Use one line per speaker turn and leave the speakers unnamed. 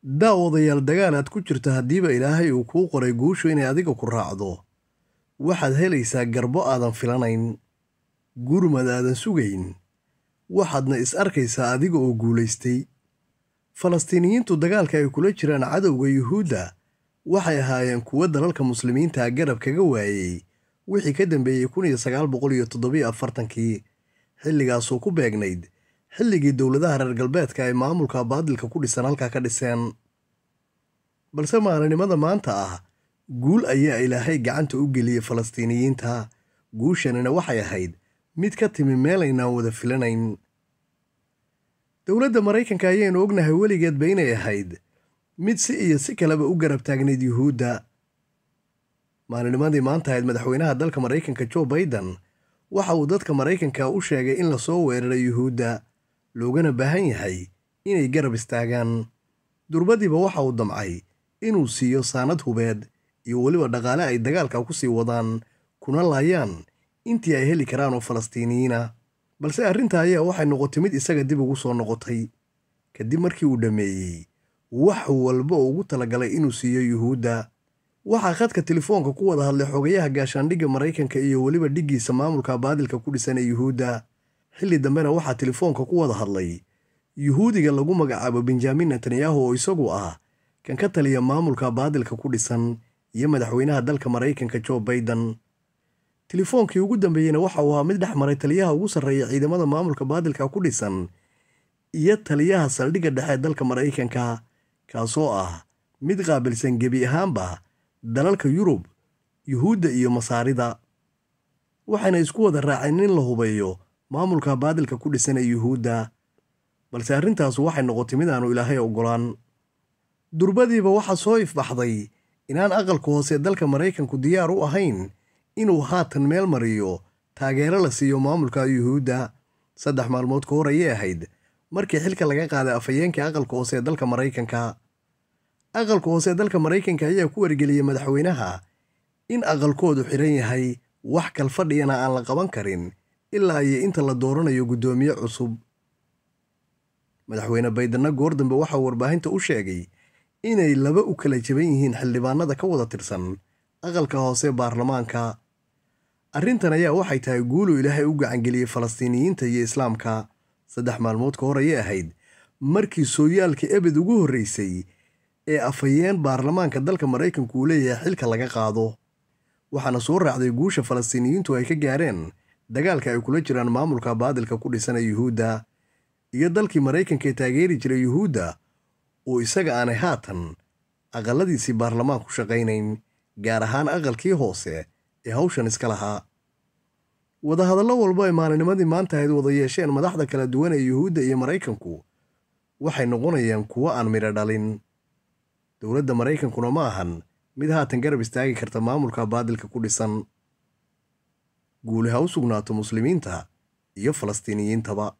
daaw odayaal dagaal aad ku jirta haddiiba ilaahay uu kuu qoray guushu inay adiga ku raacdo waxaad helaysaa garbo aadan filanayn gurmad aadan sugayn waxaadna is arkaysaa adiga oo guulaystay falastiiniyiintu dagaalka ay kula jiraan cadowga yuhuudda waxay ahaayeen kuwo dalalka muslimiinta garab kaga waayey wixii ka dambeeyey kun iyo sagaal boqol iyo toddobiyo afartankii xilligaasuu ku beegnayd xilligii dowladaha reer galbeedka ay maamulka baadilka ku dhisan halkaa ka dhiseen balse maalinimada maanta ah guul ayaa ilaahay gacanta u geliyey falastiiniyiinta guushanina waxay ahayd mid ka timi meel aynaan wada filanayn dowladda maraykanka ayaynu ognahay weligeedba inay ahayd mid si iyo si kaleba u garab taagnayd yuhuudda maalinimadii maanta ahayd madaxweynaha dalka maraykanka jo baiden waxa uu dadka maraykanka u sheegay in lasoo weeraray yuhuudda loogana baahan yahay inay garab istaagaan durbadiiba waxa uu damcay inuu siiyo saanad hubeed iyo weliba dhaqaale ay dagaalka ku sii wadaan kuna laayaan intii ay heli karaan oo falastiiniyiina balse arrinta ayaa waxay noqotay mid isaga dib ugu soo noqotay kadib markii uu dhammeeyey wax walba oo ugu talagalay inuu siiyo yuhuudda waxaa khadka telefoonka ku wada hadlay xogayaha gaashaandhigga maraykanka iyo weliba dhiggiisa maamulka baadilka ku dhisan ee yuhuudda xilli dambena waxaa telefoonka ku wada hadlay yuhuudiga lagu magacaabo benjamin netanyahu oo isagu ah kan ka taliya maamulka baadilka ku dhisan iyo madaxweynaha dalka maraykanka jo baiden tilefoonkii ugu dambeeyeyna waxa uu ahaa mid dhex maray taliyaha ugu sarreeya ciidamada maamulka baadilka ku dhisan iyo taliyaha saldhigga dhexe dalka maraykanka kaasoo ah mid qaabilsan gebi ahaanba dalalka yurub yuhuudda iyo masaarida waxayna isku wada raaceen in la hubeeyo maamulka baadilka ku dhisan yuhuudda balse arrintaasu waxay noqotay mid aanu ilaahay ogolaan durbadiiba waxaa soo ifbaxday inaan aqalka hoose ee dalka maraykanku diyaar u ahayn inuu haatan meel mariyo taageero la siiyo maamulka yuhuudda saddex maalmood ka hor ayay ahayd markii xilka laga qaaday afhayeenkai aqalka hoose ee dalka maraykanka aqalka hoose ee dalka maraykanka ayaa ku wargeliyay madaxweynaha in aqalkoodu xidhan yahay wax kalfadhiyana aan la qaban karin ilaa iyo inta la dooranayo guddoomiye cusub madaxweyne baydenna goor dambe waxaa warbaahinta u sheegay inay laba u kala jaban yihiin xildhibaanada ka wada tirsan aqalka hoose baarlamaanka arrintan ayaa waxay tahay guulu ilaahay u gacangeliyey falastiiniyiinta iyo islaamka saddex maalmood ka hor ayay ahayd markii sooyaalka ebed ugu horreysay ee afhayeen baarlamaanka dalka maraykanku uu leeyahay xilka laga qaado waxaana soo raacday guusha falastiiniyiintu ay ka gaareen dagaalka ay kula jiraan maamulka baadilka ku dhisan ee yuhuudda iyo dalkii maraykanka ee taageeri jiray yuhuudda oo isaga aanay haatan aqalladiisii baarlamaanku shaqaynayn gaar ahaan aqalkii hoose ee hawshan iska lahaa wadahadallo walba ay maalinimadii maanta ahayd wada yeesheen madaxda kala duwan ee yuhuudda iyo maraykanku waxay noqonayaan kuwo aan midho dhalin dowladda maraykankuna ma ahan mid haatan garab istaagi karta maamulka baadilka ku dhisan guuli u sugnaato muslimiinta iyo falastiiniyiintaba